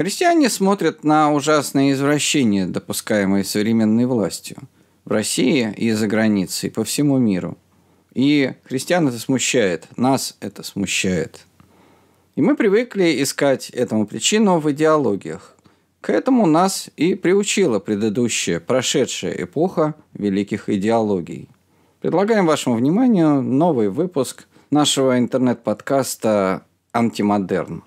Христиане смотрят на ужасные извращения, допускаемые современной властью в России и за границей, по всему миру. И христиан это смущает, нас это смущает. И мы привыкли искать этому причину в идеологиях. К этому нас и приучила предыдущая, прошедшая эпоха великих идеологий. Предлагаем вашему вниманию новый выпуск нашего интернет-подкаста «Антимодерн».